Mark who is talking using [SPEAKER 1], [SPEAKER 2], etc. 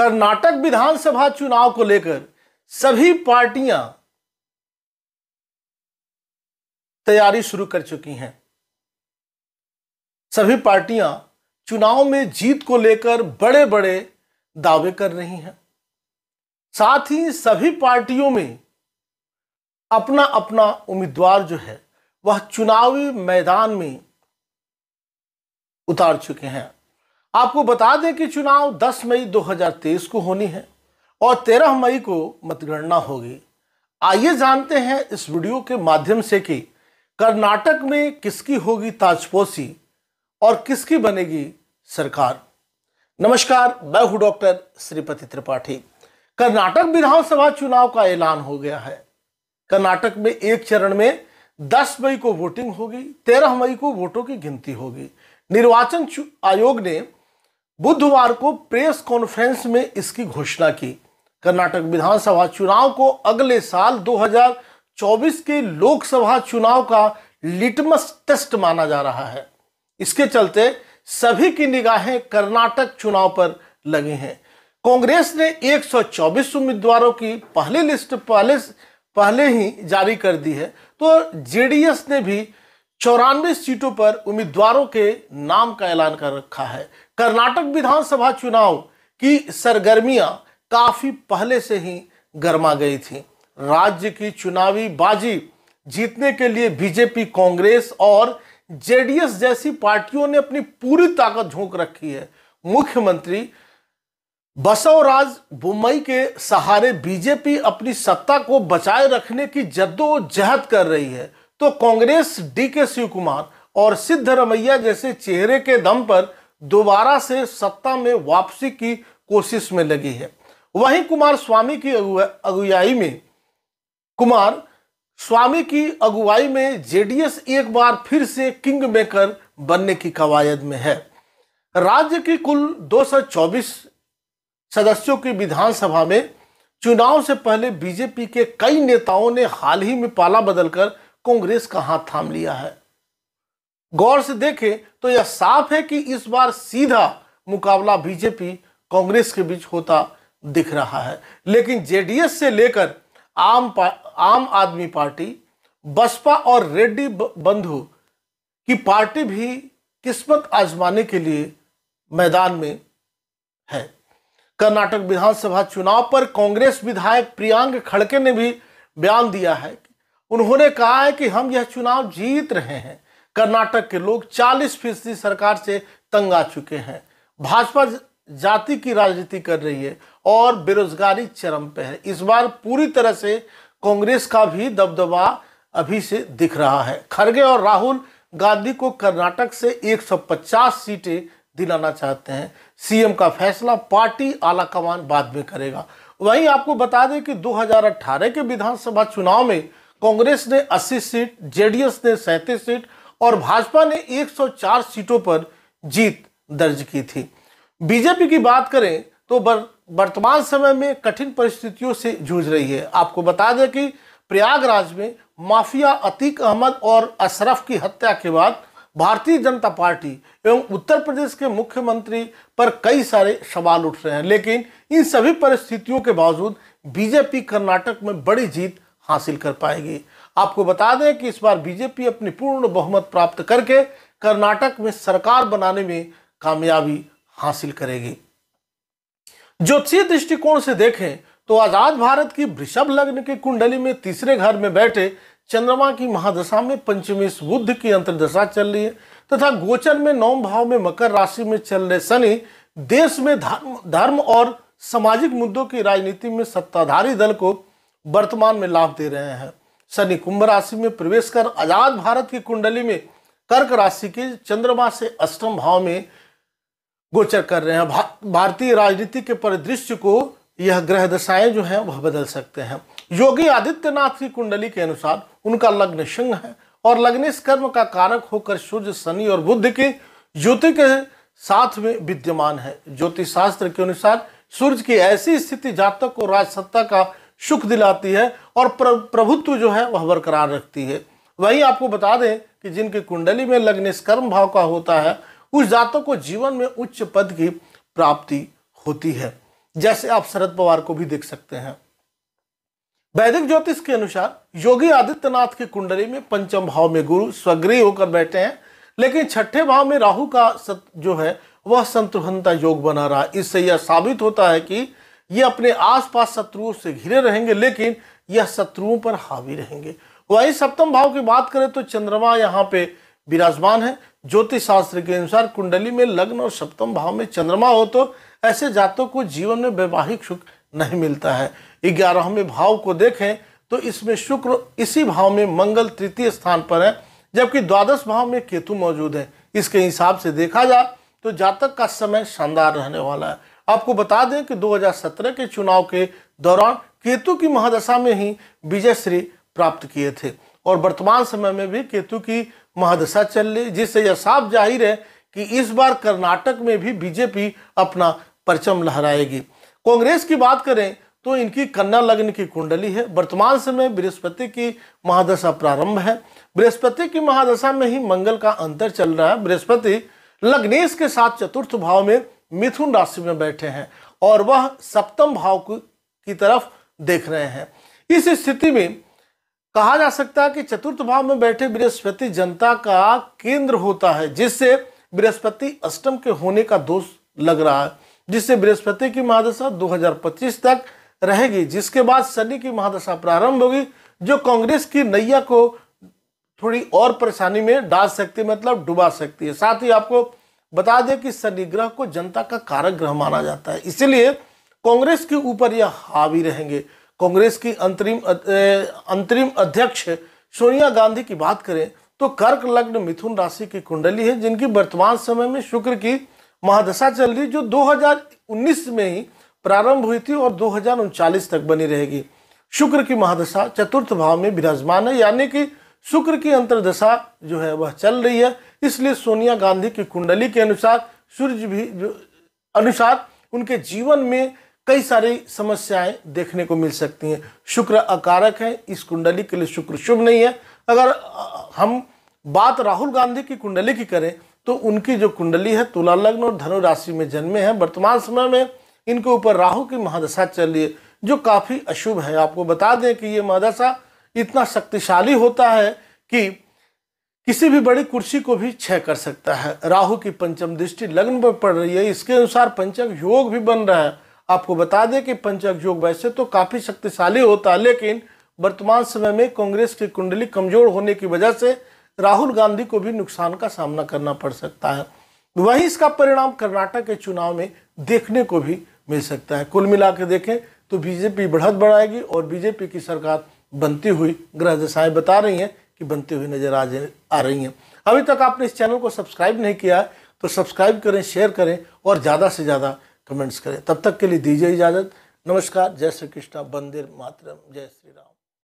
[SPEAKER 1] कर्नाटक विधानसभा चुनाव को लेकर सभी पार्टियां तैयारी शुरू कर चुकी हैं सभी पार्टियां चुनाव में जीत को लेकर बड़े बड़े दावे कर रही हैं साथ ही सभी पार्टियों में अपना अपना उम्मीदवार जो है वह चुनावी मैदान में उतार चुके हैं आपको बता दें कि चुनाव 10 मई 2023 को होनी है और 13 मई को मतगणना होगी आइए जानते हैं इस वीडियो के माध्यम से कि कर्नाटक में किसकी होगी ताजपोशी और किसकी बनेगी सरकार नमस्कार मैं हूं डॉक्टर श्रीपति त्रिपाठी कर्नाटक विधानसभा चुनाव का ऐलान हो गया है कर्नाटक में एक चरण में 10 मई को वोटिंग होगी 13 मई को वोटों की गिनती होगी निर्वाचन आयोग ने बुधवार को प्रेस कॉन्फ्रेंस में इसकी घोषणा की कर्नाटक विधानसभा चुनाव को अगले साल 2024 के लोकसभा चुनाव का लिटमस टेस्ट माना जा रहा है इसके चलते सभी की निगाहें कर्नाटक चुनाव पर लगी हैं कांग्रेस ने 124 उम्मीदवारों की पहली लिस्ट पहले पहले ही जारी कर दी है तो जेडीएस ने भी चौरानवे सीटों पर उम्मीदवारों के नाम का ऐलान कर रखा है कर्नाटक विधानसभा चुनाव की सरगर्मियां काफी पहले से ही गर्मा गई थी राज्य की चुनावी बाजी जीतने के लिए बीजेपी कांग्रेस और जेडीएस जैसी पार्टियों ने अपनी पूरी ताकत झोंक रखी है मुख्यमंत्री बसवराज बुम्बई के सहारे बीजेपी अपनी सत्ता को बचाए रखने की जद्दोजहद कर रही है तो कांग्रेस डी के शिव कुमार और सिद्धरमैया जैसे चेहरे के दम पर दोबारा से सत्ता में वापसी की कोशिश में लगी है वहीं कुमार स्वामी की अगुवाई में कुमार स्वामी की अगुवाई में जेडीएस एक बार फिर से किंग मेकर बनने की कवायद में है राज्य की कुल 224 सदस्यों की विधानसभा में चुनाव से पहले बीजेपी के कई नेताओं ने हाल ही में पाला बदलकर कांग्रेस का हाथ थाम लिया है गौर से देखें तो यह साफ है कि इस बार सीधा मुकाबला बीजेपी कांग्रेस के बीच होता दिख रहा है लेकिन जेडीएस से लेकर आम आम आदमी पार्टी बसपा और रेड्डी बंधु की पार्टी भी किस्मत आजमाने के लिए मैदान में है कर्नाटक विधानसभा चुनाव पर कांग्रेस विधायक प्रियांक खड़के ने भी बयान दिया है उन्होंने कहा है कि हम यह चुनाव जीत रहे हैं कर्नाटक के लोग 40 फीसदी सरकार से तंग आ चुके हैं भाजपा जाति की राजनीति कर रही है और बेरोजगारी चरम पे है इस बार पूरी तरह से कांग्रेस का भी दबदबा अभी से दिख रहा है खरगे और राहुल गांधी को कर्नाटक से 150 सीटें दिलाना चाहते हैं सीएम का फैसला पार्टी आलाकमान बाद में करेगा वहीं आपको बता दें कि 2018 के विधानसभा चुनाव में कांग्रेस ने 80 सीट जेडीएस ने सैंतीस सीट और भाजपा ने 104 सीटों पर जीत दर्ज की थी बीजेपी की बात करें तो वर्तमान समय में कठिन परिस्थितियों से जूझ रही है आपको बता दें कि प्रयागराज में माफिया अतीक अहमद और अशरफ की हत्या के बाद भारतीय जनता पार्टी एवं उत्तर प्रदेश के मुख्यमंत्री पर कई सारे सवाल उठ रहे हैं लेकिन इन सभी परिस्थितियों के बावजूद बीजेपी कर्नाटक में बड़ी जीत हासिल कर पाएगी आपको बता दें कि इस बार बीजेपी अपनी पूर्ण बहुमत प्राप्त करके कर्नाटक में सरकार बनाने में कामयाबी हासिल करेगी ज्योतिषीय दृष्टिकोण से देखें तो आजाद भारत की वृषभ लग्न की कुंडली में तीसरे घर में बैठे चंद्रमा की महादशा में पंचमी बुद्ध की अंतर्दशा चल रही है तथा गोचर में नौम भाव में मकर राशि में चल रहे शनि देश में धर्म और सामाजिक मुद्दों की राजनीति में सत्ताधारी दल को वर्तमान में लाभ दे रहे हैं शनि कुंभ राशि में प्रवेश कर आजाद भारत की कुंडली में कर्क राशि के चंद्रमा से अष्टम भाव में गोचर कर रहे हैं भा, भारतीय राजनीति के परिदृश्य को यह ग्रह दशाएं जो हैं वह बदल सकते हैं योगी आदित्यनाथ की कुंडली के अनुसार उनका लग्न सिंह है और लग्नेश कर्म का कारक होकर सूर्य शनि और बुद्ध के ज्योति के साथ में विद्यमान है ज्योतिष शास्त्र के अनुसार सूर्य की ऐसी स्थिति जातक को राजसत्ता का सुख दिलाती है और प्रभुत्व जो है वह बरकरार रखती है वहीं आपको बता दें कि जिनके कुंडली में लग्न निष्कर्म भाव का होता है उस जातों को जीवन में उच्च पद की प्राप्ति होती है जैसे आप शरद पवार को भी देख सकते हैं वैदिक ज्योतिष के अनुसार योगी आदित्यनाथ की कुंडली में पंचम भाव में गुरु स्वगृह होकर बैठे हैं लेकिन छठे भाव में राहु का जो है वह संतुहनता योग बना रहा है इससे यह साबित होता है कि ये अपने आसपास शत्रुओं से घिरे रहेंगे लेकिन यह शत्रुओं पर हावी रहेंगे वही तो सप्तम भाव की बात करें तो चंद्रमा यहाँ पे विराजमान है ज्योतिष शास्त्र के अनुसार कुंडली में लग्न और सप्तम भाव में चंद्रमा हो तो ऐसे जातों को जीवन में वैवाहिक सुख नहीं मिलता है ग्यारहवें भाव को देखें तो इसमें शुक्र इसी भाव में मंगल तृतीय स्थान पर है जबकि द्वादश भाव में केतु मौजूद है इसके हिसाब से देखा जाए तो जातक का समय शानदार रहने वाला है आपको बता दें कि 2017 के चुनाव के दौरान केतु की महादशा में ही विजय श्री प्राप्त किए थे और वर्तमान समय में भी केतु की महादशा चल रही जिससे यह साफ जाहिर है कि इस बार कर्नाटक में भी बीजेपी अपना परचम लहराएगी कांग्रेस की बात करें तो इनकी कन्या लग्न की कुंडली है वर्तमान समय बृहस्पति की महादशा प्रारंभ है बृहस्पति की महादशा में ही मंगल का अंतर चल रहा है बृहस्पति लग्नेश के साथ चतुर्थ भाव में मिथुन राशि में बैठे हैं और वह सप्तम भाव की तरफ देख रहे हैं इस स्थिति में कहा जा सकता है कि चतुर्थ भाव में बैठे बृहस्पति जनता का केंद्र होता है जिससे बृहस्पति अष्टम के होने का दोष लग रहा है जिससे बृहस्पति की महादशा 2025 तक रहेगी जिसके बाद शनि की महादशा प्रारंभ होगी जो कांग्रेस की नैया को थोड़ी और परेशानी में डाल सकती है मतलब डुबा सकती है साथ ही आपको बता दें कि शनिग्रह को जनता का कारक ग्रह माना जाता है इसीलिए कांग्रेस के ऊपर यह हावी रहेंगे कांग्रेस की अंतरिम अंतरिम अध्यक्ष सोनिया गांधी की बात करें तो कर्क लग्न मिथुन राशि की कुंडली है जिनकी वर्तमान समय में शुक्र की महादशा चल रही जो 2019 में ही प्रारंभ हुई थी और दो तक बनी रहेगी शुक्र की महादशा चतुर्थ भाव में विराजमान है यानी कि शुक्र की अंतर्दशा जो है वह चल रही है इसलिए सोनिया गांधी की कुंडली के अनुसार सूर्य भी अनुसार उनके जीवन में कई सारी समस्याएं देखने को मिल सकती हैं शुक्र अकारक है इस कुंडली के लिए शुक्र शुभ नहीं है अगर हम बात राहुल गांधी की कुंडली की करें तो उनकी जो कुंडली है तुला लग्न और धनु राशि में जन्मे हैं वर्तमान समय में इनके ऊपर राहु की महादशा चल रही है जो काफ़ी अशुभ है आपको बता दें कि ये महादशा इतना शक्तिशाली होता है कि किसी भी बड़ी कुर्सी को भी क्षय कर सकता है राहु की पंचम दृष्टि लग्न पर पड़ रही है इसके अनुसार पंचक योग भी बन रहा है आपको बता दें कि पंचक योग वैसे तो काफ़ी शक्तिशाली होता है लेकिन वर्तमान समय में कांग्रेस की कुंडली कमजोर होने की वजह से राहुल गांधी को भी नुकसान का सामना करना पड़ सकता है वहीं इसका परिणाम कर्नाटक के चुनाव में देखने को भी मिल सकता है कुल मिला देखें तो बीजेपी बढ़त बढ़ाएगी और बीजेपी की सरकार बनती हुई ग्रह दशाएं बता रही हैं कि बनती हुई नज़र आ आ रही हैं अभी तक आपने इस चैनल को सब्सक्राइब नहीं किया तो सब्सक्राइब करें शेयर करें और ज़्यादा से ज़्यादा कमेंट्स करें तब तक के लिए दीजिए इजाज़त नमस्कार जय श्री कृष्णा बंदिर मातरम जय श्री राम